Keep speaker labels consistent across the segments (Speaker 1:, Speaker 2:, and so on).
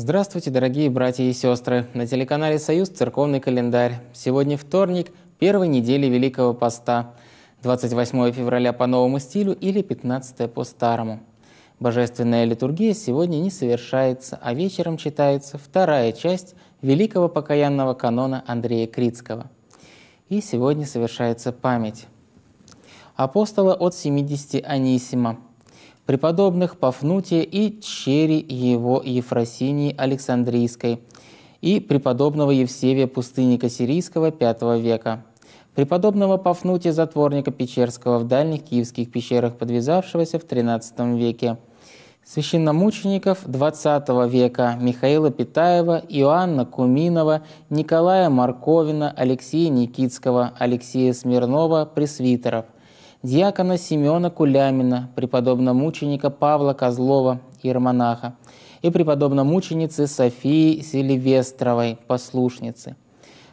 Speaker 1: Здравствуйте, дорогие братья и сестры! На телеканале «Союз. Церковный календарь». Сегодня вторник, первой недели Великого Поста, 28 февраля по новому стилю или 15 по старому. Божественная литургия сегодня не совершается, а вечером читается вторая часть Великого покаянного канона Андрея Критского. И сегодня совершается память апостола от 70 Анисима – преподобных Пафнутия и чери его Ефросинии Александрийской и преподобного Евсевия Пустынника Сирийского V века, преподобного Пафнутия Затворника Печерского в дальних киевских пещерах, подвязавшегося в XIII веке, священномучеников XX века Михаила Питаева, Иоанна Куминова, Николая Марковина, Алексея Никитского, Алексея Смирнова, пресвитеров – диакона Симеона Кулямина, преподобного мученика Павла Козлова, иеромонаха, и преподобного мученицы Софии Селивестровой, послушницы.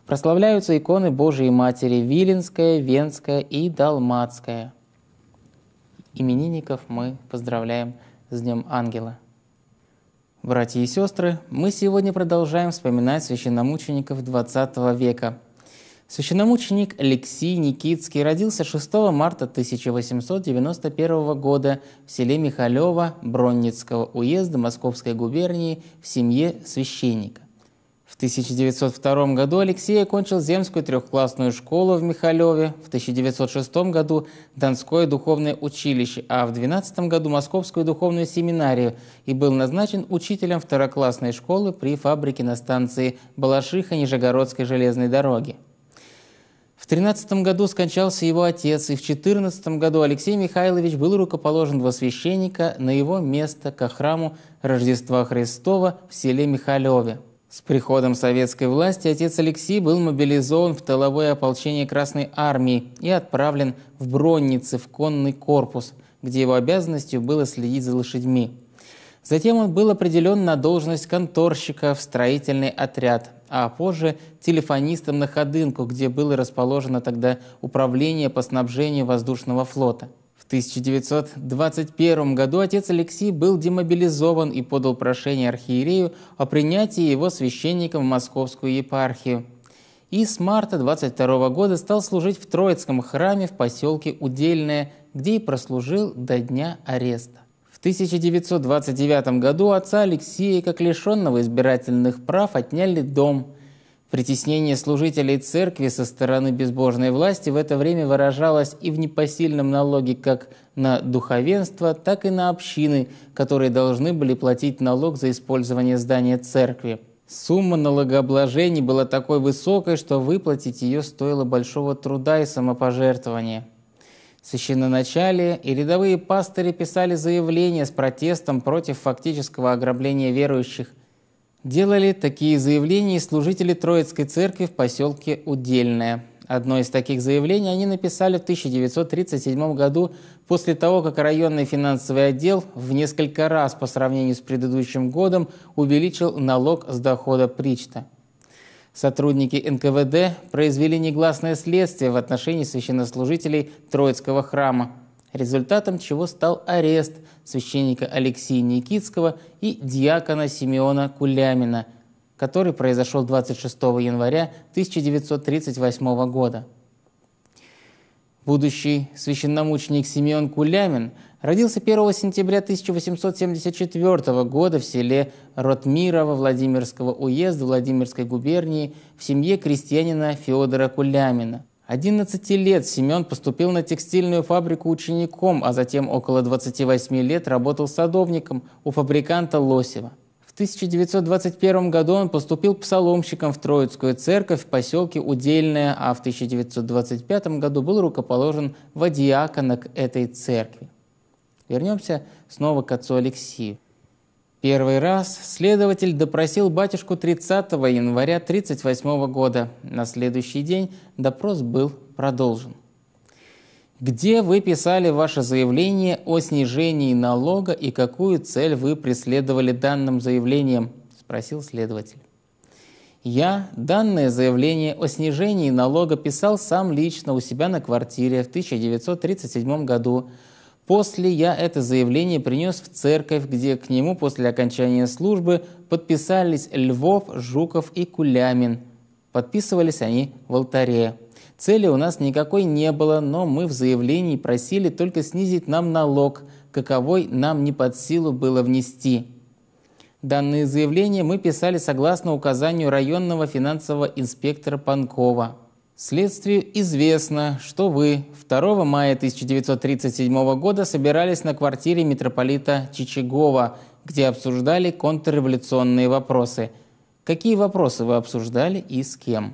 Speaker 1: Прославляются иконы Божией Матери Виленская, Венская и Далматская. Именинников мы поздравляем с Днем Ангела. Братья и сестры, мы сегодня продолжаем вспоминать священномучеников XX века – Священномученик Алексей Никитский родился 6 марта 1891 года в селе Михалево Бронницкого уезда Московской губернии в семье священника. В 1902 году Алексей окончил земскую трехклассную школу в Михалеве, в 1906 году Донское духовное училище, а в 12 году Московскую духовную семинарию и был назначен учителем второклассной школы при фабрике на станции Балашиха Нижегородской железной дороги. В 13 году скончался его отец, и в 14 году Алексей Михайлович был рукоположен во священника на его место ко храму Рождества Христова в селе Михалеве. С приходом советской власти отец Алексей был мобилизован в тыловое ополчение Красной Армии и отправлен в Бронницы в конный корпус, где его обязанностью было следить за лошадьми. Затем он был определен на должность конторщика в строительный отряд, а позже телефонистом на Ходынку, где было расположено тогда Управление по снабжению воздушного флота. В 1921 году отец Алексей был демобилизован и подал прошение архиерею о принятии его священником в московскую епархию. И с марта 22 года стал служить в Троицком храме в поселке Удельное, где и прослужил до дня ареста. 1929 году отца Алексея, как лишенного избирательных прав, отняли дом. Притеснение служителей церкви со стороны безбожной власти в это время выражалось и в непосильном налоге как на духовенство, так и на общины, которые должны были платить налог за использование здания церкви. Сумма налогообложений была такой высокой, что выплатить ее стоило большого труда и самопожертвования. Священноначалие и рядовые пастыри писали заявления с протестом против фактического ограбления верующих. Делали такие заявления и служители Троицкой церкви в поселке Удельное. Одно из таких заявлений они написали в 1937 году, после того, как районный финансовый отдел в несколько раз по сравнению с предыдущим годом увеличил налог с дохода Причта – Сотрудники НКВД произвели негласное следствие в отношении священнослужителей Троицкого храма, результатом чего стал арест священника Алексея Никитского и диакона Симеона Кулямина, который произошел 26 января 1938 года. Будущий священномученик Симеон Кулямин родился 1 сентября 1874 года в селе Ротмирово Владимирского уезда Владимирской губернии в семье крестьянина Федора Кулямина. 11 лет Семен поступил на текстильную фабрику учеником, а затем около 28 лет работал садовником у фабриканта Лосева – 1921 году он поступил псаломщиком в Троицкую церковь в поселке Удельное, а в 1925 году был рукоположен в диаконок этой церкви. Вернемся снова к отцу Алексею. Первый раз следователь допросил батюшку 30 января 1938 года. На следующий день допрос был продолжен где вы писали ваше заявление о снижении налога и какую цель вы преследовали данным заявлением, спросил следователь. Я данное заявление о снижении налога писал сам лично у себя на квартире в 1937 году. После я это заявление принес в церковь, где к нему после окончания службы подписались Львов, Жуков и Кулямин. Подписывались они в алтаре. Цели у нас никакой не было, но мы в заявлении просили только снизить нам налог, каковой нам не под силу было внести. Данные заявления мы писали согласно указанию районного финансового инспектора Панкова. Следствию известно, что вы 2 мая 1937 года собирались на квартире митрополита Чичагова, где обсуждали контрреволюционные вопросы. Какие вопросы вы обсуждали и с кем?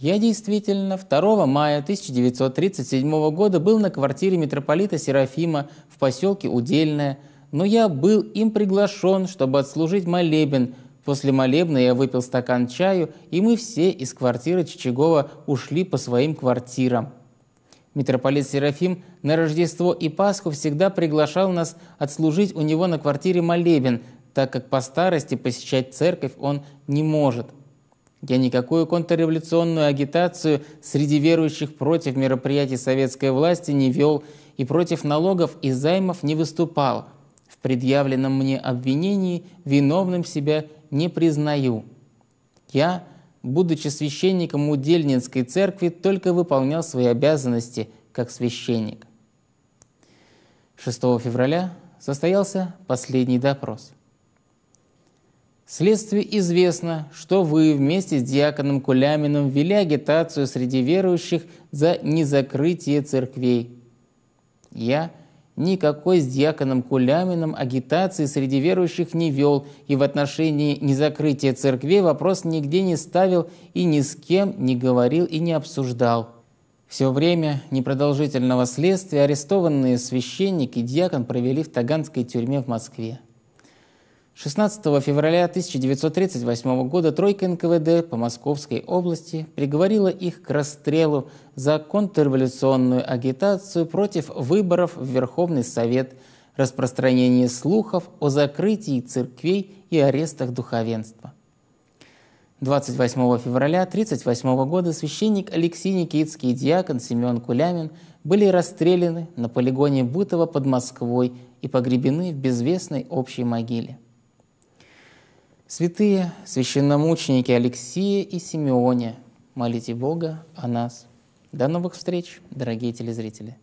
Speaker 1: Я действительно 2 мая 1937 года был на квартире митрополита Серафима в поселке Удельное, но я был им приглашен, чтобы отслужить молебен. После молебна я выпил стакан чаю, и мы все из квартиры Чичагова ушли по своим квартирам. Митрополит Серафим на Рождество и Пасху всегда приглашал нас отслужить у него на квартире молебен, так как по старости посещать церковь он не может. Я никакую контрреволюционную агитацию среди верующих против мероприятий советской власти не вел и против налогов и займов не выступал. В предъявленном мне обвинении виновным себя не признаю. Я, будучи священником Удельнинской церкви, только выполнял свои обязанности как священник. 6 февраля состоялся последний допрос – Вследствие известно, что вы вместе с диаконом Куляминым вели агитацию среди верующих за незакрытие церквей. Я никакой с диаконом Куляминым агитации среди верующих не вел и в отношении незакрытия церквей вопрос нигде не ставил и ни с кем не говорил и не обсуждал. Все время непродолжительного следствия арестованные священник и диакон провели в Таганской тюрьме в Москве. 16 февраля 1938 года Тройка НКВД по Московской области приговорила их к расстрелу за контрреволюционную агитацию против выборов в Верховный Совет, распространение слухов о закрытии церквей и арестах духовенства. 28 февраля 1938 года священник Алексей Никитский и диакон Семен Кулямин были расстреляны на полигоне Бутово под Москвой и погребены в безвестной общей могиле. Святые священномученики Алексея и Симеоне, молите Бога о нас. До новых встреч, дорогие телезрители!